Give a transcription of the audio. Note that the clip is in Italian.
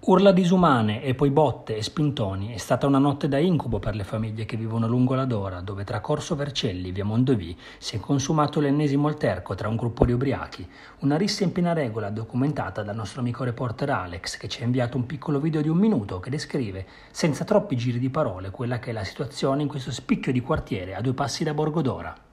Urla disumane e poi botte e spintoni è stata una notte da incubo per le famiglie che vivono lungo la Dora, dove tra Corso Vercelli e via Mondovì si è consumato l'ennesimo alterco tra un gruppo di ubriachi. Una rissa in piena regola documentata dal nostro amico reporter Alex, che ci ha inviato un piccolo video di un minuto che descrive, senza troppi giri di parole, quella che è la situazione in questo spicchio di quartiere a due passi da Borgodora.